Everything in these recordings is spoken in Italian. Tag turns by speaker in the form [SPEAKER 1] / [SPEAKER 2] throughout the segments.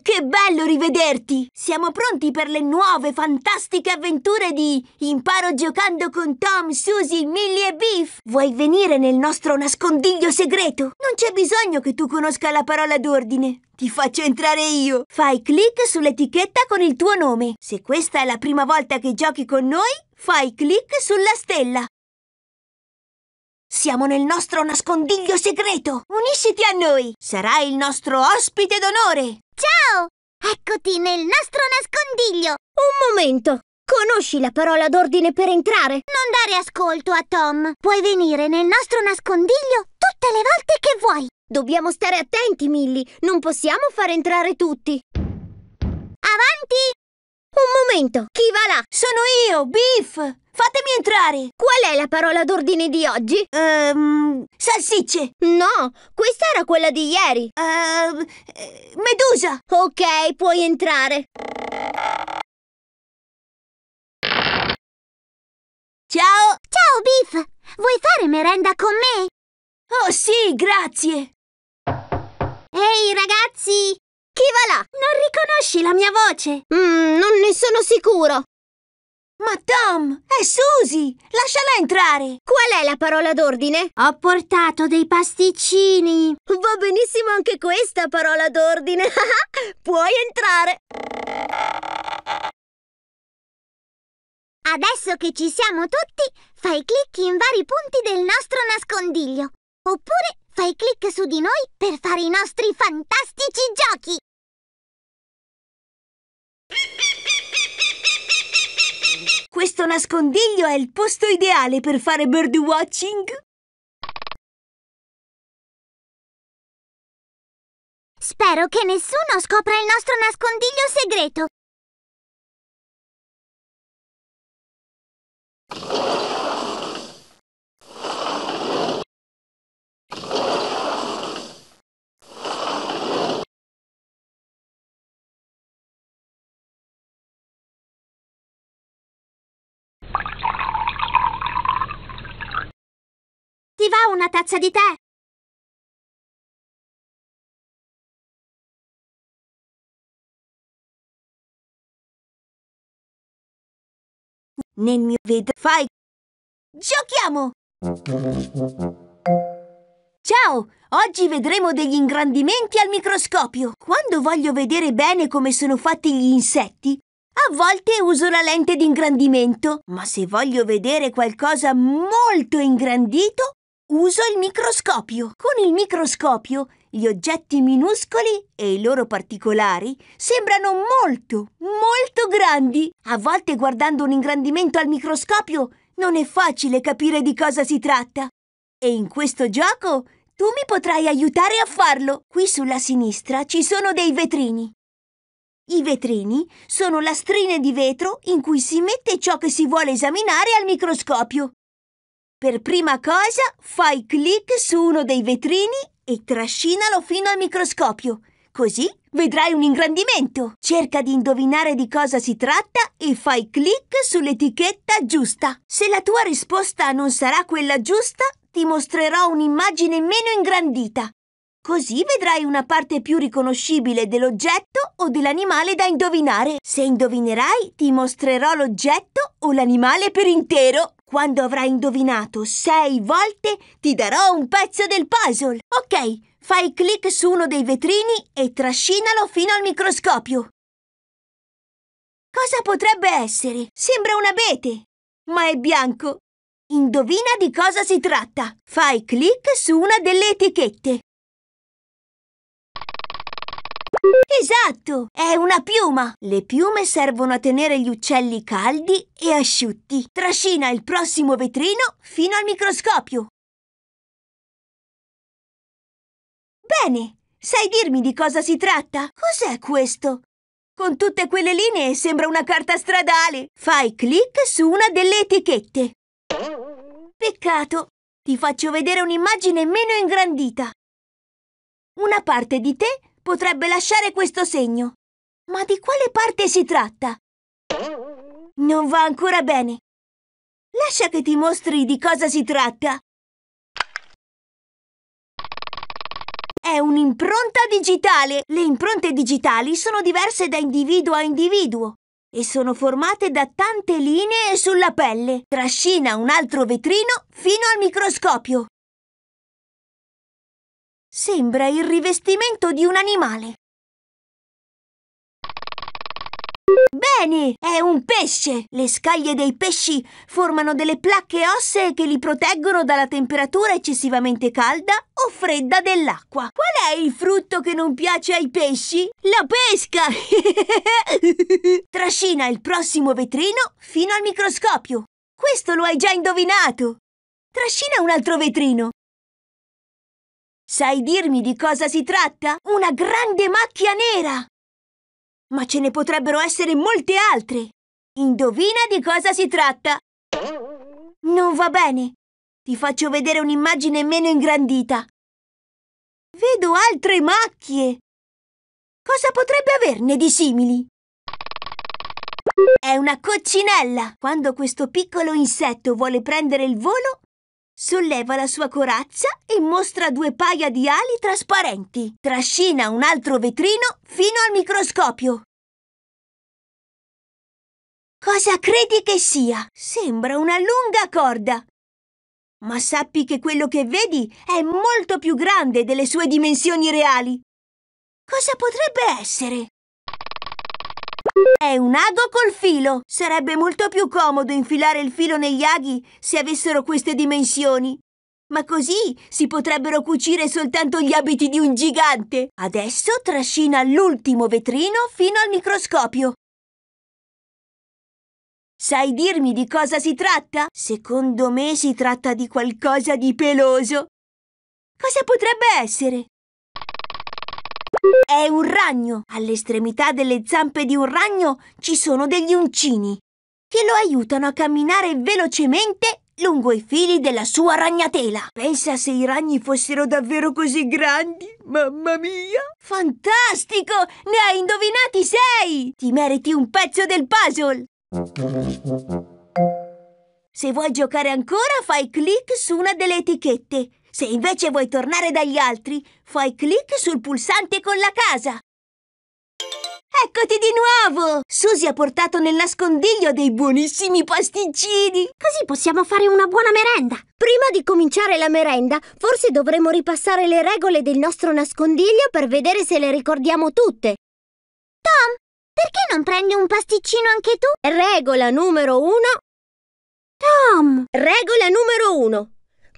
[SPEAKER 1] che bello rivederti! Siamo pronti per le nuove fantastiche avventure di Imparo giocando con Tom, Susie, Millie e Beef! Vuoi venire nel nostro nascondiglio segreto? Non c'è bisogno che tu conosca la parola d'ordine. Ti faccio entrare io. Fai clic sull'etichetta con il tuo nome. Se questa è la prima volta che giochi con noi, fai clic sulla stella. Siamo nel nostro
[SPEAKER 2] nascondiglio segreto! Unisciti a noi! Sarai il nostro ospite d'onore!
[SPEAKER 3] Ciao! Eccoti nel nostro nascondiglio! Un momento! Conosci
[SPEAKER 2] la parola d'ordine per entrare?
[SPEAKER 3] Non dare ascolto a Tom! Puoi venire nel nostro nascondiglio
[SPEAKER 2] tutte le volte che vuoi! Dobbiamo stare attenti, Milly! Non possiamo far entrare tutti! Avanti! Un momento! Chi va là? Sono io, Biff! Fatemi entrare! Qual è la parola d'ordine di oggi? Ehm. salsicce! No, questa era quella di ieri! Ehm. Eh, medusa! Ok, puoi entrare!
[SPEAKER 4] Ciao! Ciao, Biff! Vuoi fare merenda con me?
[SPEAKER 2] Oh sì, grazie! Ehi, ragazzi! Chi va là? Non riconosci la mia voce? Mm, non ne sono sicuro. Ma Tom, è Susie! Lasciala entrare! Qual è la parola d'ordine? Ho portato dei pasticcini! Va benissimo anche questa parola d'ordine!
[SPEAKER 3] Puoi entrare! Adesso che ci siamo tutti, fai clic in vari punti del nostro nascondiglio. Oppure fai clic su di noi per fare i nostri fantastici giochi!
[SPEAKER 4] Questo nascondiglio è il posto ideale per fare birdwatching. Spero che nessuno scopra il nostro nascondiglio segreto. va una tazza di tè? Nel mio video fai... Giochiamo!
[SPEAKER 1] Ciao! Oggi vedremo degli ingrandimenti al microscopio. Quando voglio vedere bene come sono fatti gli insetti, a volte uso la lente d'ingrandimento, ma se voglio vedere qualcosa molto ingrandito, Uso il microscopio. Con il microscopio gli oggetti minuscoli e i loro particolari sembrano molto, molto grandi. A volte guardando un ingrandimento al microscopio non è facile capire di cosa si tratta. E in questo gioco tu mi potrai aiutare a farlo. Qui sulla sinistra ci sono dei vetrini. I vetrini sono lastrine di vetro in cui si mette ciò che si vuole esaminare al microscopio. Per prima cosa fai clic su uno dei vetrini e trascinalo fino al microscopio. Così vedrai un ingrandimento. Cerca di indovinare di cosa si tratta e fai clic sull'etichetta giusta. Se la tua risposta non sarà quella giusta, ti mostrerò un'immagine meno ingrandita. Così vedrai una parte più riconoscibile dell'oggetto o dell'animale da indovinare. Se indovinerai, ti mostrerò l'oggetto o l'animale per intero. Quando avrai indovinato sei volte, ti darò un pezzo del puzzle. Ok, fai clic su uno dei vetrini e trascinalo fino al microscopio. Cosa potrebbe essere? Sembra un abete, ma è bianco. Indovina di cosa si tratta. Fai clic su una delle etichette. Esatto, è una piuma. Le piume servono a tenere gli uccelli caldi e asciutti. Trascina il prossimo vetrino fino al microscopio. Bene, sai dirmi di cosa si tratta? Cos'è questo? Con tutte quelle linee sembra una carta stradale. Fai clic su una delle etichette. Peccato, ti faccio vedere un'immagine meno ingrandita. Una parte di te potrebbe lasciare questo segno. Ma di quale parte si tratta? Non va ancora bene. Lascia che ti mostri di cosa si tratta. È un'impronta digitale. Le impronte digitali sono diverse da individuo a individuo e sono formate da tante linee sulla pelle. Trascina un altro vetrino fino al microscopio. Sembra il rivestimento di un animale. Bene, è un pesce! Le scaglie dei pesci formano delle placche ossee che li proteggono dalla temperatura eccessivamente calda o fredda dell'acqua. Qual è il frutto che non piace ai pesci? La pesca! Trascina il prossimo vetrino fino al microscopio. Questo lo hai già indovinato! Trascina un altro vetrino Sai dirmi di cosa si tratta? Una grande macchia nera! Ma ce ne potrebbero essere molte altre! Indovina di cosa si tratta! Non va bene! Ti faccio vedere un'immagine meno ingrandita. Vedo altre macchie! Cosa potrebbe averne di simili? È una coccinella! Quando questo piccolo insetto vuole prendere il volo, Solleva la sua corazza e mostra due paia di ali trasparenti. Trascina un altro vetrino fino al microscopio. Cosa credi che sia? Sembra una lunga corda. Ma sappi che quello che vedi è molto più grande delle sue dimensioni reali. Cosa potrebbe essere? È un ago col filo! Sarebbe molto più comodo infilare il filo negli aghi se avessero queste dimensioni. Ma così si potrebbero cucire soltanto gli abiti di un gigante. Adesso trascina l'ultimo vetrino fino al microscopio. Sai dirmi di cosa si tratta? Secondo me si tratta di qualcosa di peloso. Cosa potrebbe essere? È un ragno. All'estremità delle zampe di un ragno ci sono degli uncini che lo aiutano a camminare velocemente lungo i fili della sua ragnatela. Pensa se i ragni fossero davvero così grandi, mamma mia! Fantastico! Ne hai indovinati sei! Ti meriti un pezzo del puzzle! Se vuoi giocare ancora, fai clic su una delle etichette. Se invece vuoi tornare dagli altri, fai clic sul pulsante con la casa.
[SPEAKER 2] Eccoti di nuovo! Susie ha portato nel nascondiglio dei buonissimi pasticcini! Così possiamo fare una buona merenda! Prima di cominciare la merenda, forse dovremo ripassare le regole del nostro nascondiglio per vedere se le ricordiamo tutte. Tom, perché non prendi un pasticcino anche tu? Regola numero uno. Tom! Regola numero uno.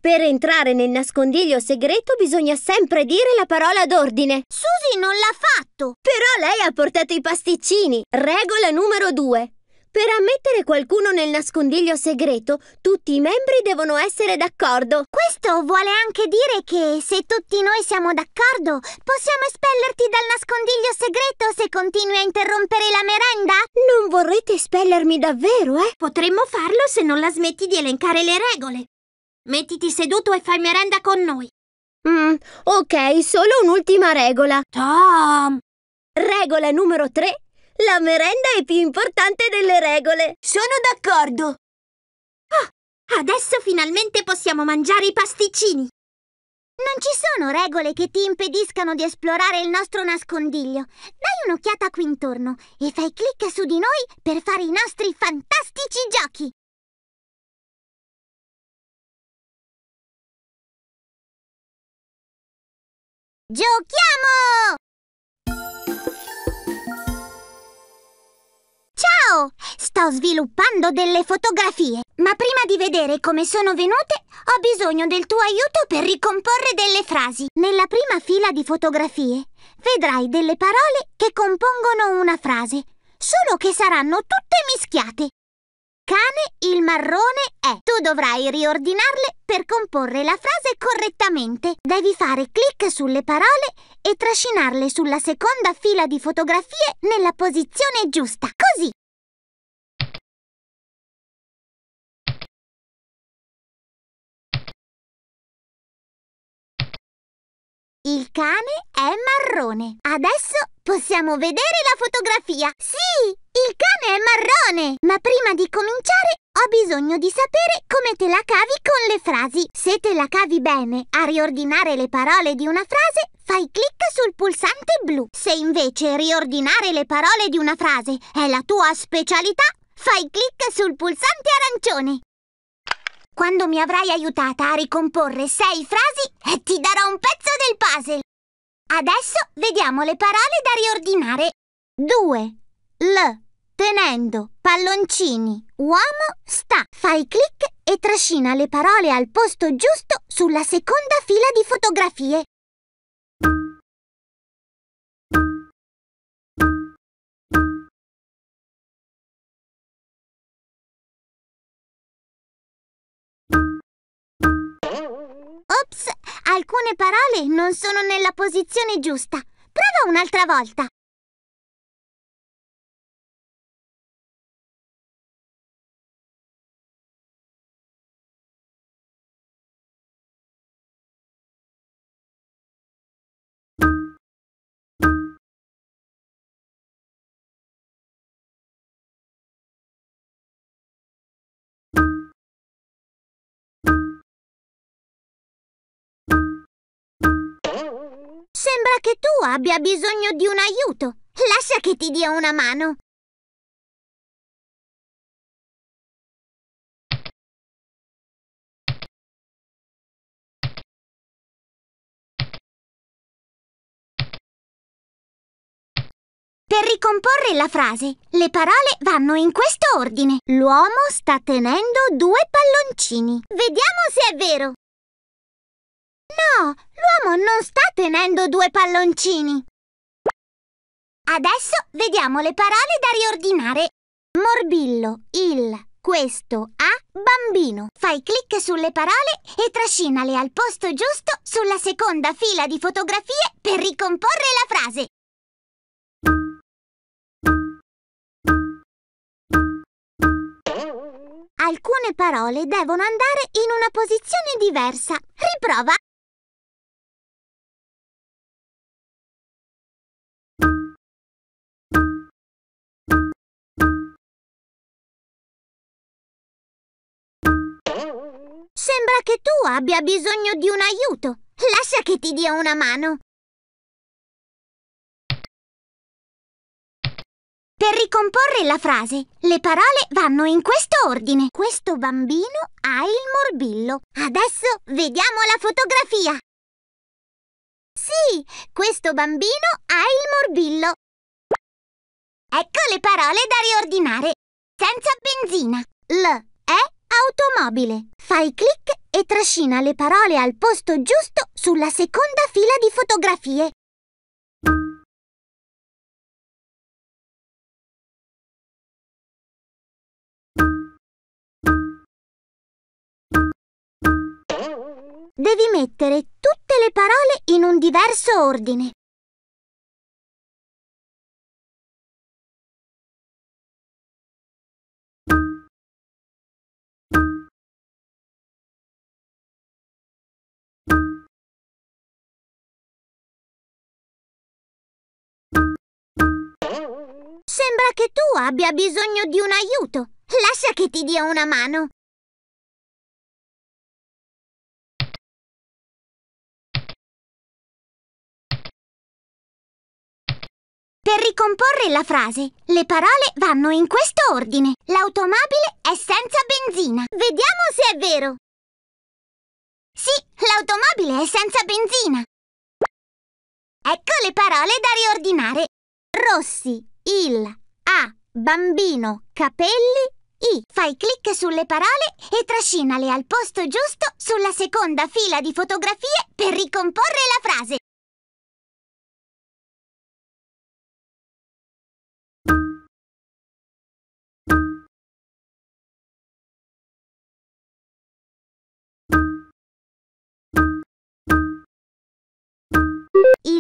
[SPEAKER 2] Per entrare nel nascondiglio segreto bisogna sempre dire la parola d'ordine. Susy non l'ha fatto! Però lei ha portato i pasticcini. Regola numero due. Per ammettere qualcuno nel nascondiglio segreto, tutti i membri devono essere d'accordo. Questo vuole anche dire
[SPEAKER 3] che se tutti noi siamo d'accordo, possiamo espellerti dal nascondiglio segreto se continui a interrompere la merenda? Non vorrete espellermi davvero, eh? Potremmo
[SPEAKER 2] farlo se non la smetti di elencare le regole. Mettiti seduto e fai merenda con noi. Mm, ok, solo un'ultima regola. Tom! Regola numero 3. La merenda è più importante delle regole. Sono d'accordo.
[SPEAKER 3] Ah, adesso finalmente possiamo mangiare i pasticcini. Non ci sono regole che ti impediscano di esplorare il nostro nascondiglio. Dai un'occhiata qui intorno e fai clic su di noi per fare i nostri fantastici giochi. Giochiamo! Ciao! Sto sviluppando delle fotografie, ma prima di vedere come sono venute, ho bisogno del tuo aiuto per ricomporre delle frasi. Nella prima fila di fotografie vedrai delle parole che compongono una frase, solo che saranno tutte mischiate cane il marrone è. Tu dovrai riordinarle per comporre la frase correttamente. Devi fare clic sulle parole e trascinarle sulla seconda fila di fotografie nella posizione giusta. Così. Il cane è marrone. Adesso possiamo vedere la fotografia. Sì! Il cane è marrone! Ma prima di cominciare ho bisogno di sapere come te la cavi con le frasi. Se te la cavi bene a riordinare le parole di una frase, fai clic sul pulsante blu. Se invece riordinare le parole di una frase è la tua specialità, fai clic sul pulsante arancione. Quando mi avrai aiutata a ricomporre sei frasi, eh, ti darò un pezzo del puzzle. Adesso vediamo le parole da riordinare. 2. L tenendo palloncini. Uomo sta. Fai clic e trascina le parole al posto giusto sulla seconda fila di
[SPEAKER 4] fotografie.
[SPEAKER 3] Ops, alcune parole non sono nella posizione giusta. Prova un'altra volta.
[SPEAKER 4] Sembra che tu abbia bisogno di un aiuto. Lascia che ti dia una mano.
[SPEAKER 3] Per ricomporre la frase, le parole vanno in questo ordine. L'uomo sta tenendo due palloncini. Vediamo se è vero! No, l'uomo non sta tenendo due palloncini. Adesso vediamo le parole da riordinare. Morbillo, il, questo, a, bambino. Fai clic sulle parole e trascinale al posto giusto sulla seconda fila di fotografie per ricomporre la frase. Alcune parole devono andare in una posizione diversa. Riprova!
[SPEAKER 4] Sembra che tu abbia bisogno di un aiuto. Lascia che ti dia una mano.
[SPEAKER 3] Per ricomporre la frase, le parole vanno in questo ordine. Questo bambino ha il morbillo. Adesso vediamo la fotografia. Sì, questo bambino ha il morbillo. Ecco le parole da riordinare. Senza benzina. L, Automobile. Fai clic e trascina le parole al posto giusto sulla seconda fila di fotografie.
[SPEAKER 4] Devi mettere tutte le parole in un diverso ordine. Sembra che tu abbia bisogno di un aiuto. Lascia che ti dia una mano. Per ricomporre
[SPEAKER 3] la frase, le parole vanno in questo ordine. L'automobile è senza benzina. Vediamo se è vero. Sì, l'automobile è senza benzina. Ecco le parole da riordinare. Rossi, il, a, bambino, capelli, i. Fai clic sulle parole e trascinale al posto giusto sulla seconda fila di fotografie per
[SPEAKER 4] ricomporre la frase.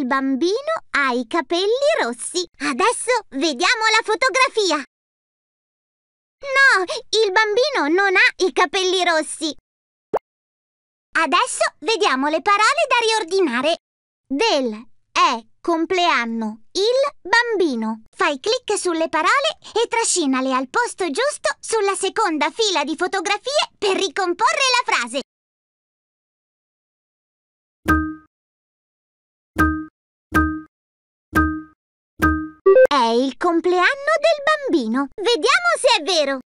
[SPEAKER 3] il bambino ha i capelli rossi. Adesso vediamo la fotografia. No, il bambino non ha i capelli rossi. Adesso vediamo le parole da riordinare. Del è compleanno il bambino. Fai clic sulle parole e trascinale al posto giusto sulla seconda fila di fotografie per ricomporre la frase. È il compleanno del bambino. Vediamo se è vero.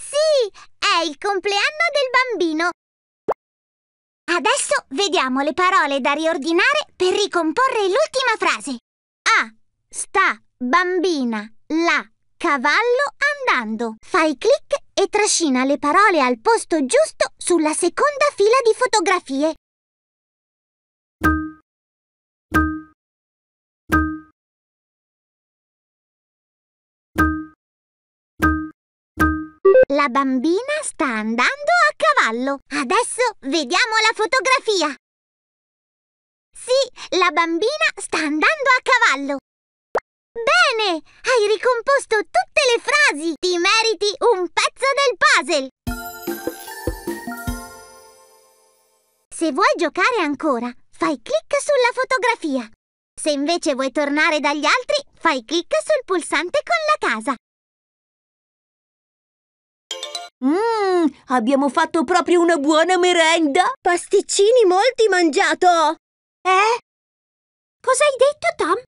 [SPEAKER 3] Sì, è il compleanno del bambino. Adesso vediamo le parole da riordinare per ricomporre l'ultima frase. A. Sta bambina la cavallo andando. Fai clic e trascina le parole al posto giusto sulla seconda fila di fotografie. La bambina sta andando a cavallo. Adesso vediamo la fotografia. Sì, la bambina sta andando a cavallo. Bene, hai ricomposto tutte le frasi. Ti meriti un pezzo del puzzle. Se vuoi giocare ancora, fai clic sulla fotografia. Se invece vuoi tornare dagli altri, fai clic sul pulsante con la casa. Mmm,
[SPEAKER 1] abbiamo fatto proprio una buona merenda! Pasticcini molti
[SPEAKER 4] mangiato! Eh? Cosa hai detto, Tom?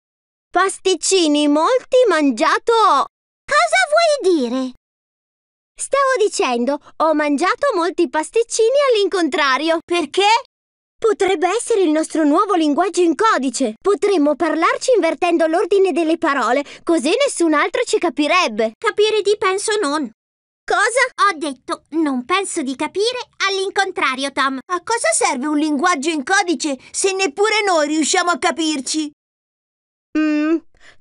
[SPEAKER 4] Pasticcini
[SPEAKER 2] molti mangiato! Cosa vuoi dire? Stavo dicendo, ho mangiato molti pasticcini all'incontrario. Perché? Potrebbe essere il nostro nuovo linguaggio in codice. Potremmo parlarci invertendo l'ordine delle parole, così nessun altro ci capirebbe. Capire di penso non. Cosa? Ho detto, non penso di capire all'incontrario, Tom. A cosa serve un linguaggio in codice se neppure noi riusciamo a capirci? Mm,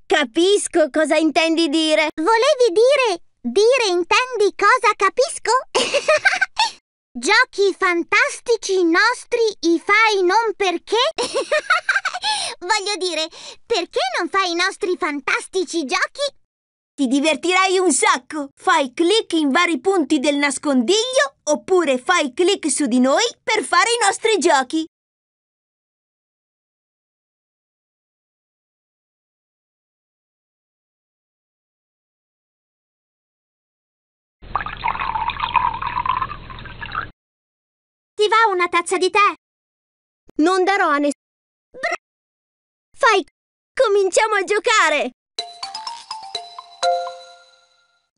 [SPEAKER 2] capisco cosa intendi dire. Volevi dire dire intendi cosa
[SPEAKER 3] capisco? Giochi fantastici nostri i fai non perché? Voglio dire, perché non fai i nostri fantastici giochi? Ti divertirai un sacco! Fai clic in vari punti
[SPEAKER 4] del nascondiglio oppure fai clic su di noi per fare i nostri giochi! Ti va una tazza di tè?
[SPEAKER 2] Non darò a nessuno. Fai, cominciamo a giocare!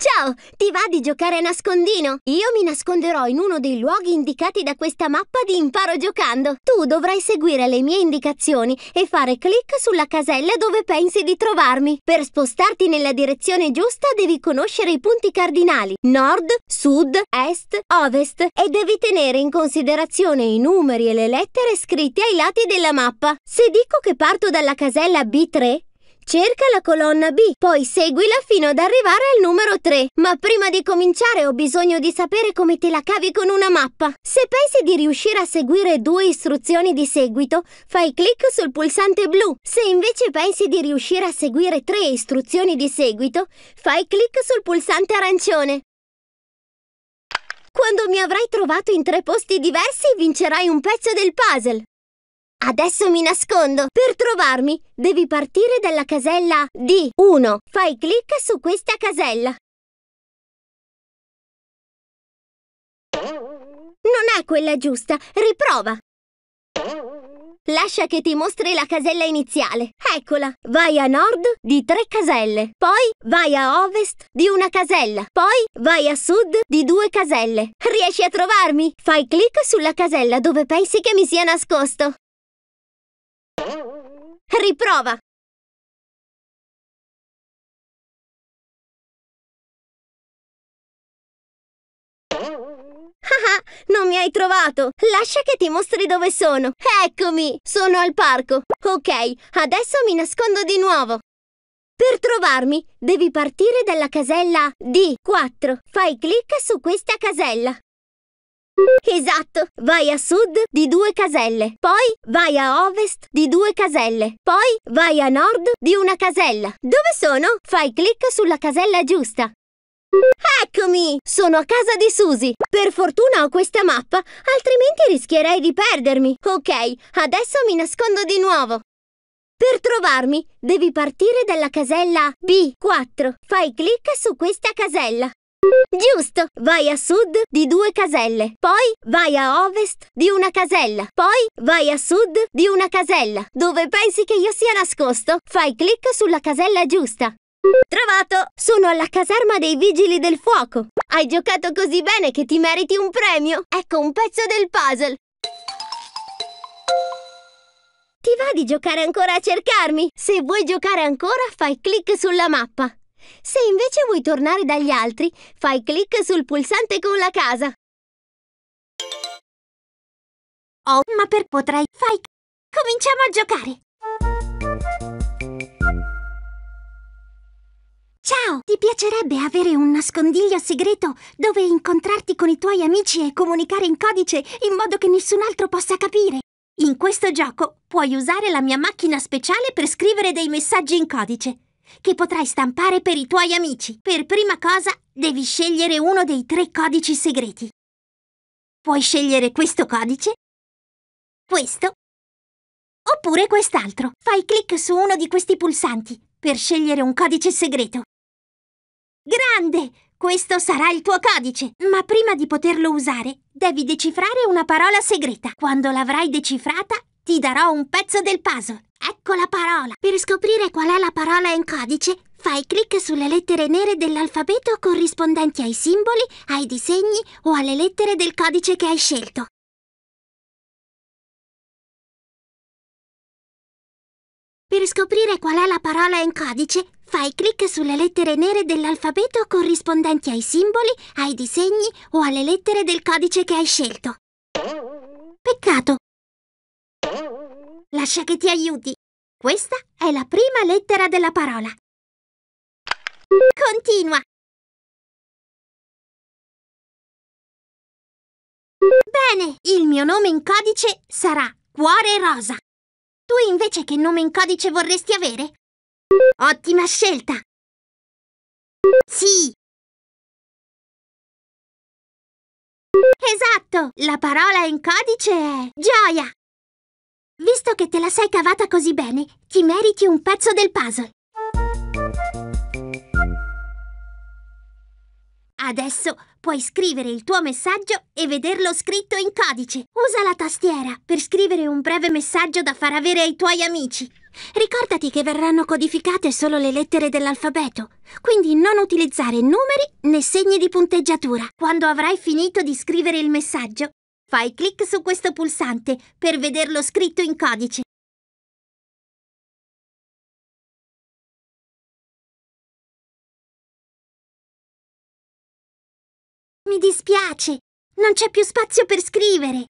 [SPEAKER 2] Ciao, ti va di giocare a nascondino? Io mi nasconderò in uno dei luoghi indicati da questa mappa di Imparo Giocando. Tu dovrai seguire le mie indicazioni e fare clic sulla casella dove pensi di trovarmi. Per spostarti nella direzione giusta devi conoscere i punti cardinali nord, sud, est, ovest e devi tenere in considerazione i numeri e le lettere scritti ai lati della mappa. Se dico che parto dalla casella B3, Cerca la colonna B, poi seguila fino ad arrivare al numero 3. Ma prima di cominciare ho bisogno di sapere come te la cavi con una mappa. Se pensi di riuscire a seguire due istruzioni di seguito, fai clic sul pulsante blu. Se invece pensi di riuscire a seguire tre istruzioni di seguito, fai clic sul pulsante arancione. Quando mi avrai trovato in tre posti diversi, vincerai un pezzo del puzzle. Adesso mi nascondo. Per trovarmi devi partire dalla casella D1. Fai clic su questa casella. Non è quella giusta. Riprova. Lascia che ti mostri la casella iniziale. Eccola. Vai a nord di tre caselle. Poi vai a ovest di una casella. Poi vai a sud di due caselle. Riesci a trovarmi? Fai clic sulla casella dove pensi che mi sia nascosto. Riprova! Ah, ah, non mi hai trovato! Lascia che ti mostri dove sono! Eccomi! Sono al parco! Ok, adesso mi nascondo di nuovo! Per trovarmi devi partire dalla casella D4. Fai clic su questa casella. Esatto, vai a sud di due caselle, poi vai a ovest di due caselle, poi vai a nord di una casella. Dove sono? Fai clic sulla casella giusta. Eccomi! Sono a casa di Susi. Per fortuna ho questa mappa, altrimenti rischierei di perdermi. Ok, adesso mi nascondo di nuovo. Per trovarmi devi partire dalla casella B4. Fai clic su questa casella. Giusto! Vai a sud di due caselle, poi vai a ovest di una casella, poi vai a sud di una casella. Dove pensi che io sia nascosto? Fai clic sulla casella giusta. Trovato! Sono alla caserma dei vigili del fuoco. Hai giocato così bene che ti meriti un premio. Ecco un pezzo del puzzle. Ti va di giocare ancora a cercarmi? Se vuoi giocare ancora, fai clic sulla mappa. Se invece vuoi tornare dagli altri, fai clic sul pulsante con la casa. Oh, ma per potrai... Fai... Cominciamo a giocare! Ciao! Ti piacerebbe avere un nascondiglio segreto dove incontrarti con i tuoi amici e comunicare in codice in modo che nessun altro possa capire? In questo gioco puoi usare la mia macchina speciale per scrivere dei messaggi in codice che potrai stampare per i tuoi amici. Per prima cosa devi scegliere uno dei tre codici segreti. Puoi scegliere questo codice, questo oppure quest'altro. Fai clic su uno di questi pulsanti per scegliere un codice segreto. Grande! Questo sarà il tuo codice, ma prima di poterlo usare devi decifrare una parola segreta. Quando l'avrai decifrata ti darò un pezzo del puzzle. Ecco la parola. Per scoprire qual è la parola in codice,
[SPEAKER 3] fai clic sulle lettere nere dell'alfabeto corrispondenti ai simboli, ai disegni o alle lettere del codice che hai scelto. Per scoprire qual è la parola in codice, Fai clic sulle lettere nere dell'alfabeto corrispondenti ai simboli, ai disegni
[SPEAKER 2] o alle lettere del codice che hai scelto. Peccato. Lascia che ti aiuti. Questa è la prima lettera della parola.
[SPEAKER 4] Continua. Bene, il mio nome in codice sarà Cuore Rosa. Tu invece che nome in codice vorresti avere? Ottima scelta! Sì!
[SPEAKER 2] Esatto! La parola in codice è gioia! Visto che te la sei cavata così bene, ti meriti un pezzo del puzzle. Adesso puoi scrivere il tuo messaggio e vederlo scritto in codice. Usa la tastiera per scrivere un breve messaggio da far avere ai tuoi amici. Ricordati che verranno codificate solo le lettere dell'alfabeto, quindi non utilizzare numeri né segni di punteggiatura. Quando avrai finito di scrivere il messaggio, fai clic su questo pulsante per vederlo
[SPEAKER 4] scritto in codice. Mi
[SPEAKER 2] dispiace, non c'è più spazio per scrivere.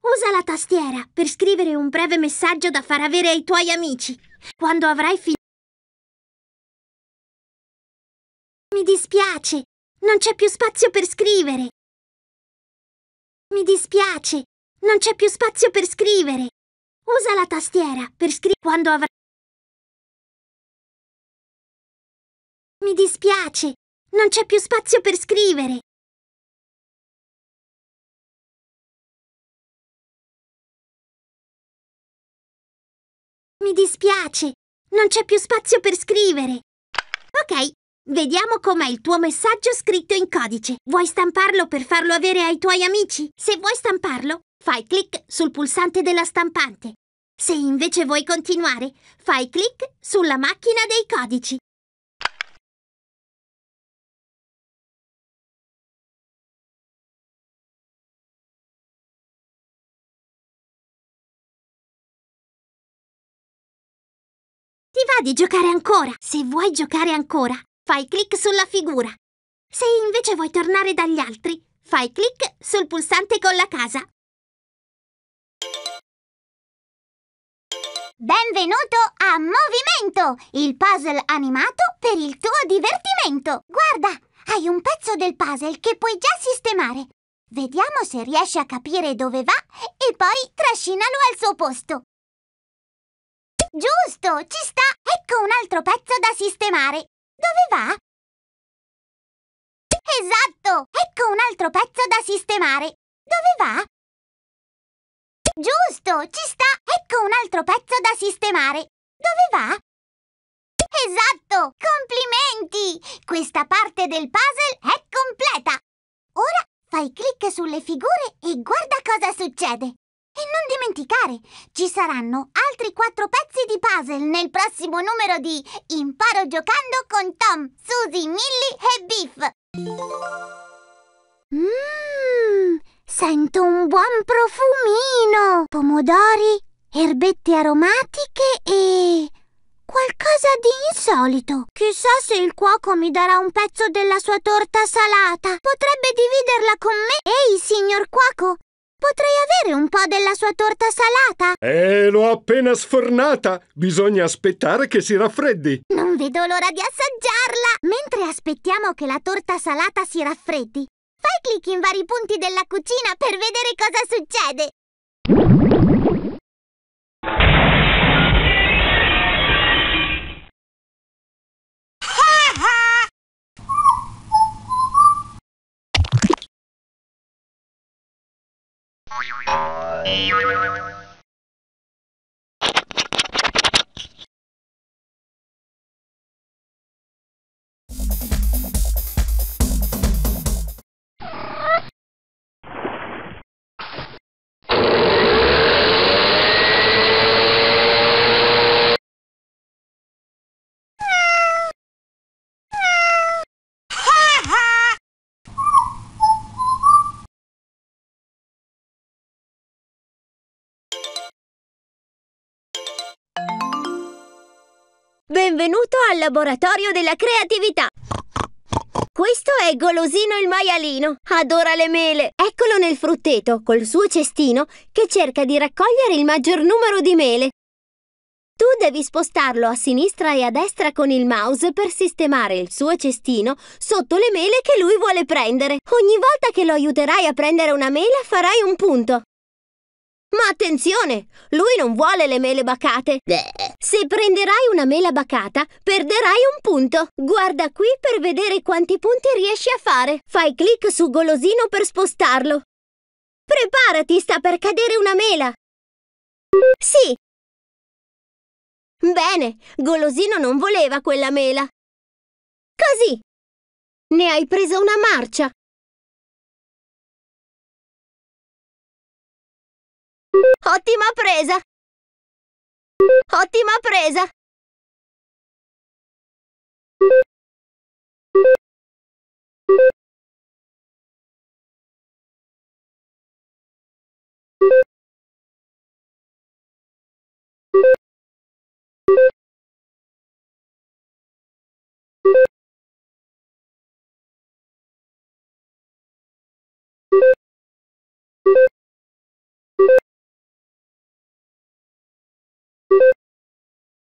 [SPEAKER 2] Usa la tastiera per scrivere un breve messaggio da far avere ai tuoi amici. Quando avrai
[SPEAKER 4] finito... Mi dispiace, non c'è più spazio per scrivere. Mi dispiace, non c'è più spazio per scrivere. Usa la tastiera per scrivere quando avrai... Mi dispiace, non c'è più spazio per scrivere! Mi dispiace, non c'è
[SPEAKER 2] più spazio per scrivere. Ok, vediamo com'è il tuo messaggio scritto in codice. Vuoi stamparlo per farlo avere ai tuoi amici? Se vuoi stamparlo, fai clic sul pulsante della stampante. Se invece vuoi continuare, fai clic sulla
[SPEAKER 4] macchina dei codici. di
[SPEAKER 2] giocare ancora. Se vuoi giocare ancora, fai clic sulla figura. Se invece vuoi tornare dagli altri, fai clic sul pulsante con la casa.
[SPEAKER 3] Benvenuto a Movimento, il puzzle animato per il tuo divertimento. Guarda, hai un pezzo del puzzle che puoi già sistemare. Vediamo se riesci a capire dove va e poi trascinalo al suo posto. Giusto, ci sta!
[SPEAKER 4] Ecco un altro pezzo da sistemare. Dove va?
[SPEAKER 3] Esatto! Ecco un altro pezzo da sistemare. Dove va? Giusto, ci sta! Ecco un altro pezzo da sistemare. Dove va? Esatto! Complimenti! Questa parte del puzzle è completa! Ora fai clic sulle figure e guarda cosa succede! E non dimenticare, ci saranno altri quattro pezzi di puzzle nel prossimo numero di Imparo giocando con Tom, Susie, Millie e Biff! Mmm, sento un buon profumino! Pomodori, erbette aromatiche e... qualcosa di insolito. Chissà se il cuoco mi darà un pezzo della sua torta salata. Potrebbe dividerla con me. Ehi, signor cuoco, potrei avere un po' della sua torta salata?
[SPEAKER 2] Eh, l'ho appena sfornata! Bisogna aspettare che si
[SPEAKER 3] raffreddi! Non vedo l'ora di assaggiarla! Mentre aspettiamo che la torta salata si raffreddi, fai clic in vari punti della cucina per vedere cosa succede! Oh,
[SPEAKER 2] Benvenuto al laboratorio della creatività! Questo è Golosino il maialino, adora le mele. Eccolo nel frutteto, col suo cestino, che cerca di raccogliere il maggior numero di mele. Tu devi spostarlo a sinistra e a destra con il mouse per sistemare il suo cestino sotto le mele che lui vuole prendere. Ogni volta che lo aiuterai a prendere una mela farai un punto. Ma attenzione! Lui non vuole le mele bacate! Se prenderai una mela bacata, perderai un punto! Guarda qui per vedere quanti punti riesci a fare! Fai clic su golosino per spostarlo! Preparati, sta per cadere una
[SPEAKER 4] mela! Sì! Bene, golosino non voleva quella mela! Così! Ne hai presa una marcia! Ottima presa! Ottima presa!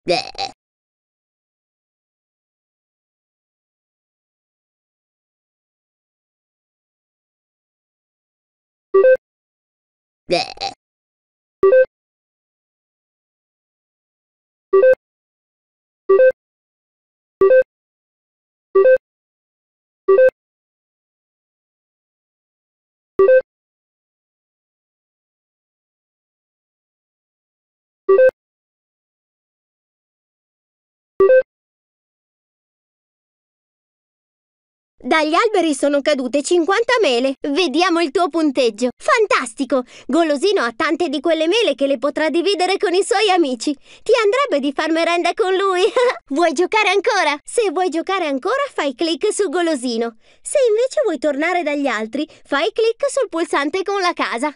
[SPEAKER 4] Bleh. Bleh. Dagli alberi sono
[SPEAKER 2] cadute 50 mele. Vediamo il tuo punteggio. Fantastico! Golosino ha tante di quelle mele che le potrà dividere con i suoi amici. Ti andrebbe di far merenda con lui? vuoi giocare ancora? Se vuoi giocare ancora, fai clic su Golosino. Se invece vuoi tornare dagli altri, fai clic sul pulsante con la casa.